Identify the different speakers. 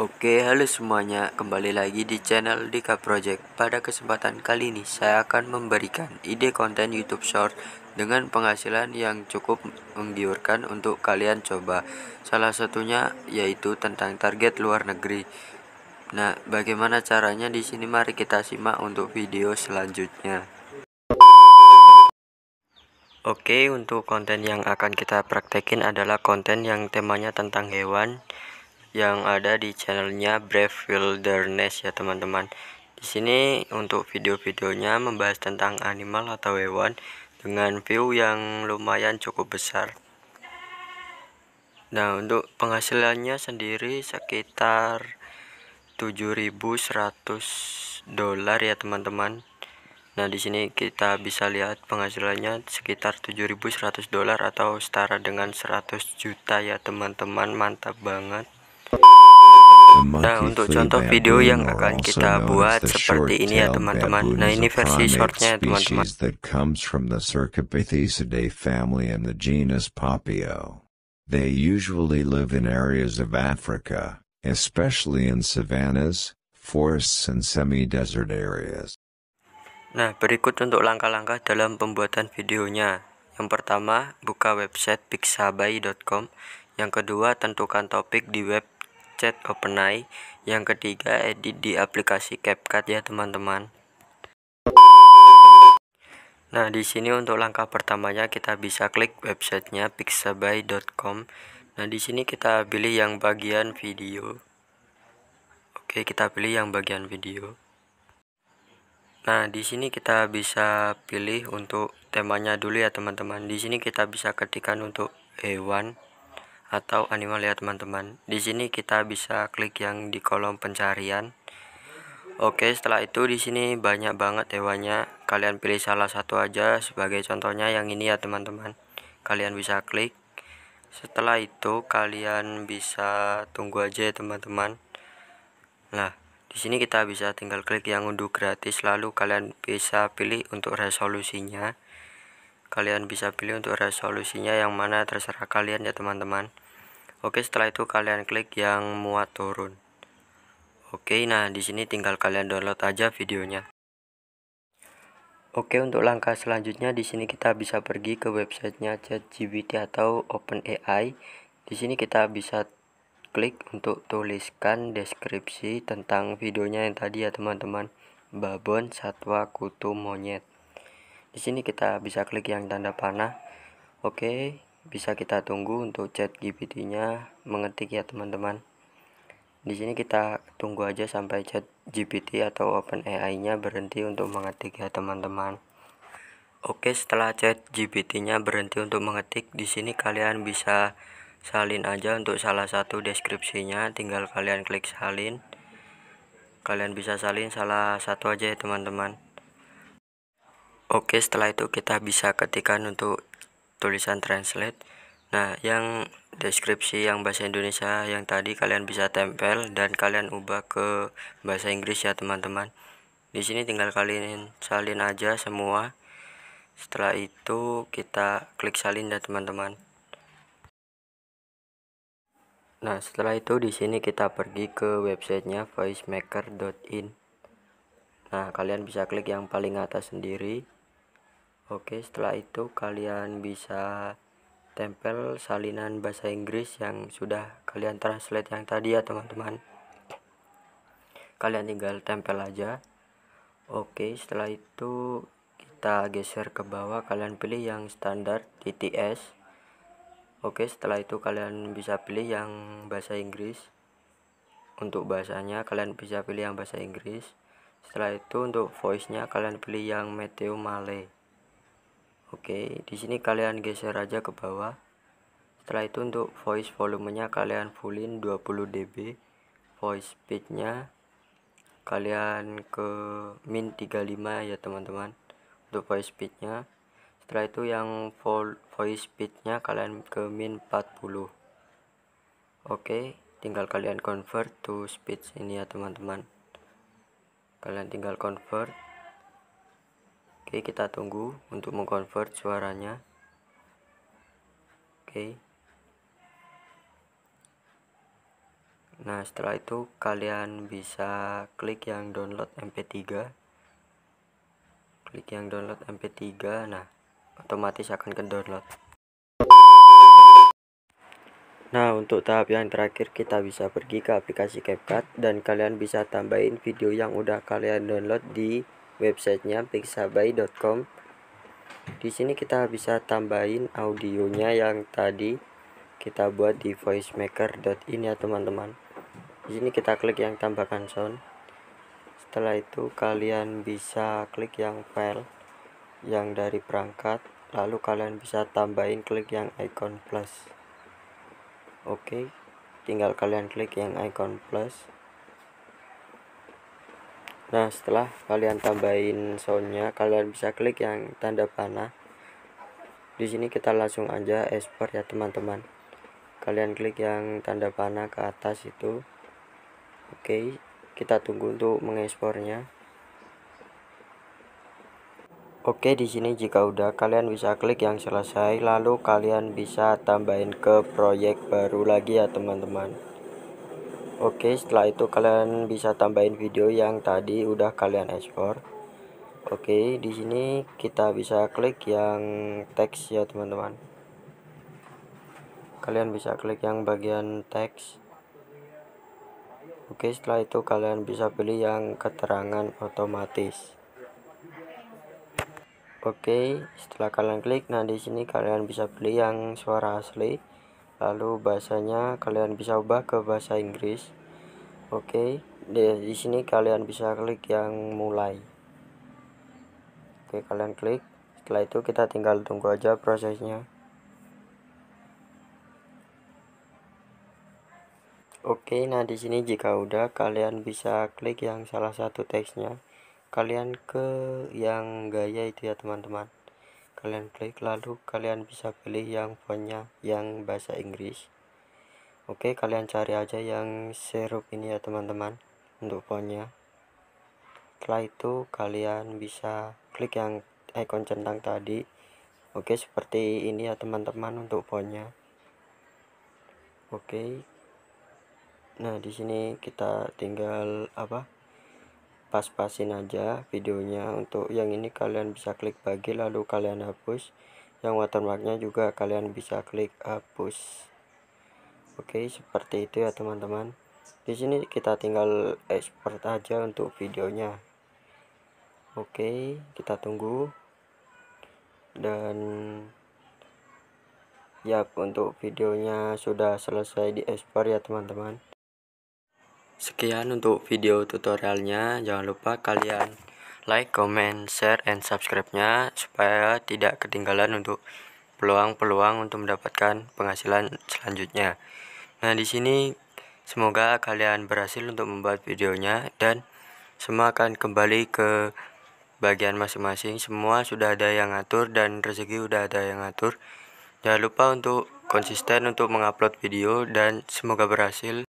Speaker 1: Oke, halo semuanya. Kembali lagi di channel Dika Project. Pada kesempatan kali ini, saya akan memberikan ide konten YouTube Short dengan penghasilan yang cukup menggiurkan untuk kalian coba. Salah satunya yaitu tentang target luar negeri. Nah, bagaimana caranya di sini mari kita simak untuk video selanjutnya. Oke, untuk konten yang akan kita praktekin adalah konten yang temanya tentang hewan yang ada di channelnya Brave Wilderness ya teman-teman. Di sini untuk video-videonya membahas tentang animal atau hewan dengan view yang lumayan cukup besar. Nah, untuk penghasilannya sendiri sekitar 7.100 dolar ya teman-teman. Nah, di sini kita bisa lihat penghasilannya sekitar 7.100 dolar atau setara dengan 100 juta ya teman-teman. Mantap banget.
Speaker 2: Nah untuk contoh video yang akan kita buat seperti ini ya teman-teman Nah ini versi shortnya ya teman-teman
Speaker 1: They usually live in areas of Africa, especially in savannas, forests and semi-desert areas. Nah, berikut untuk langkah-langkah dalam pembuatan videonya. Yang pertama, buka website pixabay.com. Yang kedua, tentukan topik di web Snapchat, OpenAI. Yang ketiga, edit di aplikasi CapCut ya, teman-teman. Nah, di sini untuk langkah pertamanya kita bisa klik websitenya pixabay.com. Nah, di sini kita pilih yang bagian video. Oke, kita pilih yang bagian video. Nah, di sini kita bisa pilih untuk temanya dulu ya, teman-teman. Di sini kita bisa ketikkan untuk hewan atau animal ya teman-teman di sini kita bisa klik yang di kolom pencarian Oke setelah itu di sini banyak banget hewannya kalian pilih salah satu aja sebagai contohnya yang ini ya teman-teman kalian bisa klik setelah itu kalian bisa tunggu aja ya teman-teman nah di sini kita bisa tinggal klik yang unduh gratis lalu kalian bisa pilih untuk resolusinya kalian bisa pilih untuk resolusinya yang mana terserah kalian ya teman-teman Oke, setelah itu kalian klik yang muat turun. Oke, nah di sini tinggal kalian download aja videonya. Oke, untuk langkah selanjutnya di sini kita bisa pergi ke websitenya ChatGPT atau OpenAI. Di sini kita bisa klik untuk tuliskan deskripsi tentang videonya yang tadi ya teman-teman. Babon satwa kutu monyet. Di sini kita bisa klik yang tanda panah. Oke, bisa kita tunggu untuk chat GPT-nya mengetik ya teman-teman di sini kita tunggu aja sampai chat GPT atau Open ai nya berhenti untuk mengetik ya teman-teman Oke setelah chat GPT-nya berhenti untuk mengetik di sini kalian bisa salin aja untuk salah satu deskripsinya tinggal kalian klik salin kalian bisa salin salah satu aja ya teman-teman Oke setelah itu kita bisa ketikan untuk tulisan translate nah yang deskripsi yang bahasa Indonesia yang tadi kalian bisa tempel dan kalian ubah ke bahasa Inggris ya teman-teman di sini tinggal kalian salin aja semua setelah itu kita klik salin ya teman-teman nah setelah itu di sini kita pergi ke websitenya voicemaker.in nah kalian bisa klik yang paling atas sendiri Oke setelah itu kalian bisa tempel salinan bahasa Inggris yang sudah kalian translate yang tadi ya teman-teman kalian tinggal tempel aja Oke setelah itu kita geser ke bawah kalian pilih yang standar TTS Oke setelah itu kalian bisa pilih yang bahasa Inggris untuk bahasanya kalian bisa pilih yang bahasa Inggris setelah itu untuk voice nya kalian pilih yang Matthew Malay. Oke, di sini kalian geser aja ke bawah. Setelah itu untuk voice volumenya kalian fullin 20 dB. Voice speednya kalian ke min 35 ya teman-teman untuk voice speednya. Setelah itu yang voice speednya kalian ke min 40. Oke, tinggal kalian convert to speech ini ya teman-teman. Kalian tinggal convert Oke, kita tunggu untuk mengkonvert suaranya. Oke. Nah, setelah itu kalian bisa klik yang download MP3. Klik yang download MP3. Nah, otomatis akan ke download. Nah, untuk tahap yang terakhir kita bisa pergi ke aplikasi CapCut dan kalian bisa tambahin video yang udah kalian download di websitenya pixabay.com di sini kita bisa tambahin audionya yang tadi kita buat di voicemaker.in ya teman-teman di sini kita klik yang tambahkan sound setelah itu kalian bisa klik yang file yang dari perangkat lalu kalian bisa tambahin klik yang icon plus oke tinggal kalian klik yang icon plus nah setelah kalian tambahin soundnya kalian bisa klik yang tanda panah di sini kita langsung aja export ya teman-teman kalian klik yang tanda panah ke atas itu oke kita tunggu untuk mengekspornya Oke di sini jika udah kalian bisa klik yang selesai lalu kalian bisa tambahin ke proyek baru lagi ya teman-teman. Oke setelah itu kalian bisa tambahin video yang tadi udah kalian ekspor Oke di sini kita bisa klik yang teks ya teman-teman kalian bisa klik yang bagian teks Oke setelah itu kalian bisa pilih yang keterangan otomatis Oke setelah kalian klik nah di sini kalian bisa pilih yang suara asli lalu bahasanya kalian bisa ubah ke bahasa Inggris oke okay. di, di sini kalian bisa klik yang mulai oke okay, kalian klik setelah itu kita tinggal tunggu aja prosesnya Oke, okay, nah di sini jika udah kalian bisa klik yang salah satu teksnya. Kalian ke yang gaya itu ya, teman-teman kalian klik lalu kalian bisa pilih yang fontnya yang bahasa Inggris oke kalian cari aja yang serup ini ya teman-teman untuk fontnya setelah itu kalian bisa klik yang icon centang tadi oke seperti ini ya teman-teman untuk fontnya oke nah di sini kita tinggal apa pas-pasin aja videonya untuk yang ini kalian bisa klik bagi lalu kalian hapus yang watermarknya juga kalian bisa klik hapus oke seperti itu ya teman-teman di sini kita tinggal export aja untuk videonya oke kita tunggu dan ya untuk videonya sudah selesai di export ya teman-teman Sekian untuk video tutorialnya. Jangan lupa kalian like, comment, share, and subscribe-nya supaya tidak ketinggalan untuk peluang-peluang untuk mendapatkan penghasilan selanjutnya. Nah, di sini semoga kalian berhasil untuk membuat videonya dan semua akan kembali ke bagian masing-masing. Semua sudah ada yang atur dan rezeki sudah ada yang atur Jangan lupa untuk konsisten untuk mengupload video dan semoga berhasil.